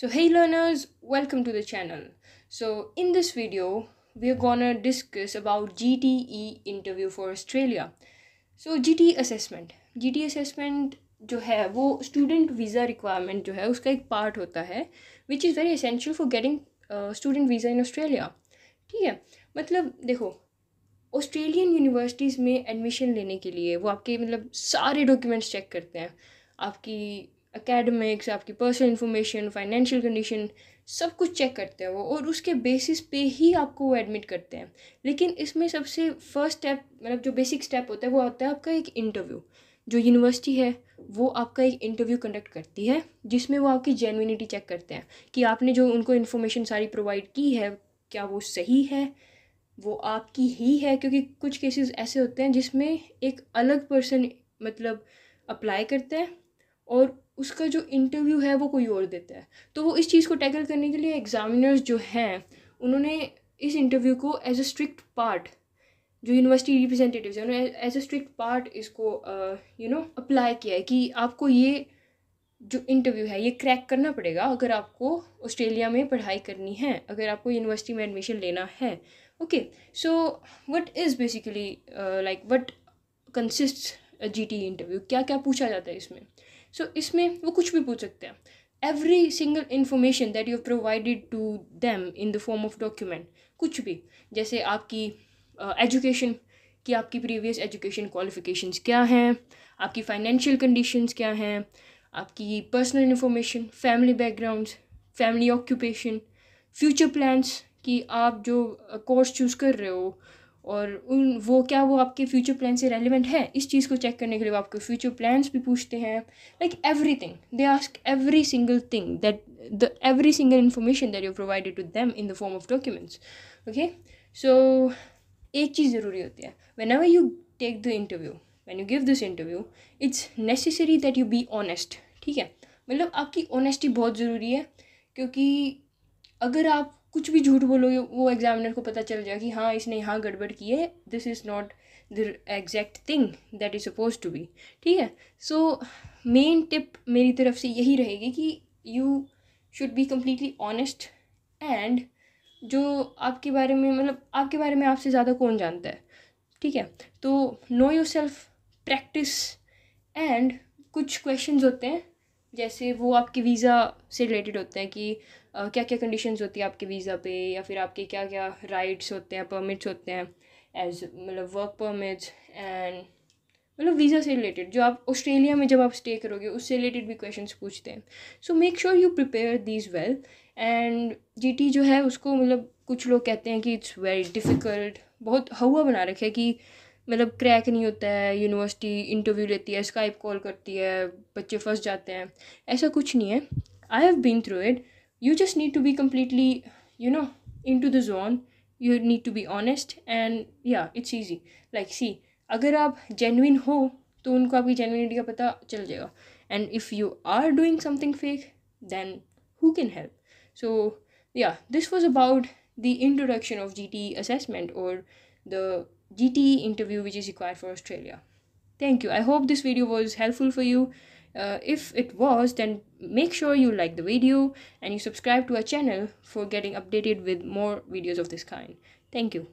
So hey learners, welcome to the channel. So in this video, we're gonna discuss about GTE interview for Australia. So GTE assessment, GTE assessment जो है वो student visa requirement जो है उसका एक part होता है which is very essential for getting student visa in Australia ठीक है मतलब देखो ऑस्ट्रेलियन यूनिवर्सिटीज़ में एडमिशन लेने के लिए वो आपके मतलब सारे डॉक्यूमेंट्स चेक करते हैं आपकी एकेडमिक्स आपकी पर्सनल इन्फॉर्मेशन फाइनेंशियल कंडीशन सब कुछ चेक करते हैं वो और उसके बेसिस पे ही आपको वो एडमिट करते हैं लेकिन इसमें सबसे फर्स्ट स्टेप मतलब जो बेसिक स्टेप होता है वो होता है आपका एक इंटरव्यू जो यूनिवर्सिटी है वो आपका एक इंटरव्यू कंडक्ट करती है जिसमें वो आपकी जेनविनिटी चेक करते हैं कि आपने जो उनको इन्फॉर्मेशन सारी प्रोवाइड की है क्या वो सही है वो आपकी ही है क्योंकि कुछ केसेस ऐसे होते हैं जिसमें एक अलग पर्सन मतलब अप्लाई करते हैं और उसका जो इंटरव्यू है वो कोई और देता है तो वो इस चीज़ को टैकल करने के लिए एग्ज़ामिनर्स जो हैं उन्होंने इस इंटरव्यू को एज अ स्ट्रिक्ट पार्ट जो यूनिवर्सिटी रिप्रेजेंटेटिव्स हैं उन्होंने एज अ स्ट्रिक्ट पार्ट इसको यू नो अप्लाई किया है कि आपको ये जो इंटरव्यू है ये क्रैक करना पड़ेगा अगर आपको ऑस्ट्रेलिया में पढ़ाई करनी है अगर आपको यूनिवर्सिटी में एडमिशन लेना है okay so what is basically like what consist G T interview क्या क्या पूछा जाता है इसमें सो so, इसमें वो कुछ भी पूछ सकते हैं every single information that you provided to them in the form of document कुछ भी जैसे आपकी एजुकेशन uh, कि आपकी प्रीवियस एजुकेशन क्वालिफिकेशंस क्या हैं आपकी फाइनेंशियल कंडीशंस क्या हैं आपकी personal information family backgrounds family occupation future plans कि आप जो कोर्स uh, चूज़ कर रहे हो और उन वो क्या वो आपके फ्यूचर प्लान से रेलिवेंट है इस चीज़ को चेक करने के लिए वो आपके फ्यूचर प्लान्स भी पूछते हैं like everything they ask every single thing that the every single information that you provided to them in the form of documents okay so एक चीज़ ज़रूरी होती है whenever you take the interview when you give this interview it's necessary that you be honest ठीक है मतलब आपकी honesty बहुत ज़रूरी है क्योंकि अगर आप कुछ भी झूठ बोलोगे वो एग्जामिनर को पता चल जाएगा कि हाँ इसने यहाँ गड़बड़ की है this is not the exact thing that is suppose to be ठीक है सो मेन टिप मेरी तरफ से यही रहेगी कि you should be completely honest and जो आपके बारे में मतलब आपके बारे में आपसे ज़्यादा कौन जानता है ठीक है तो know yourself practice and कुछ क्वेश्चन होते हैं जैसे वो आपके वीज़ा से रिलेटेड होते हैं कि क्या क्या कंडीशंस होती है आपके वीज़ा पे या फिर आपके क्या क्या राइट्स होते हैं परमिट्स होते हैं एज मतलब वर्क परमिट्स एंड मतलब वीज़ा से रिलेटेड जो आप ऑस्ट्रेलिया में जब आप स्टे करोगे उससे रिलेटेड भी क्वेश्चन पूछते हैं so make sure you prepare these well and जी जो है उसको मतलब कुछ लोग कहते हैं कि इट्स वेरी डिफ़िकल्ट बहुत हवा बना रखे कि मतलब क्रैक नहीं होता है यूनिवर्सिटी इंटरव्यू लेती है स्काइप कॉल करती है बच्चे फंस जाते हैं ऐसा कुछ नहीं है I have been through it you just need to be completely you know into the zone you need to be honest and yeah it's easy like see अगर आप जेनविन हो तो उनको आपकी जेनविनिटी का पता चल जाएगा and if you are doing something fake then who can help so yeah this was about the introduction of G T assessment और the GTE interview which is required for Australia. Thank you. I hope this video was helpful for you. Uh, if it was, then make sure you like the video and you subscribe to our channel for getting updated with more videos of this kind. Thank you.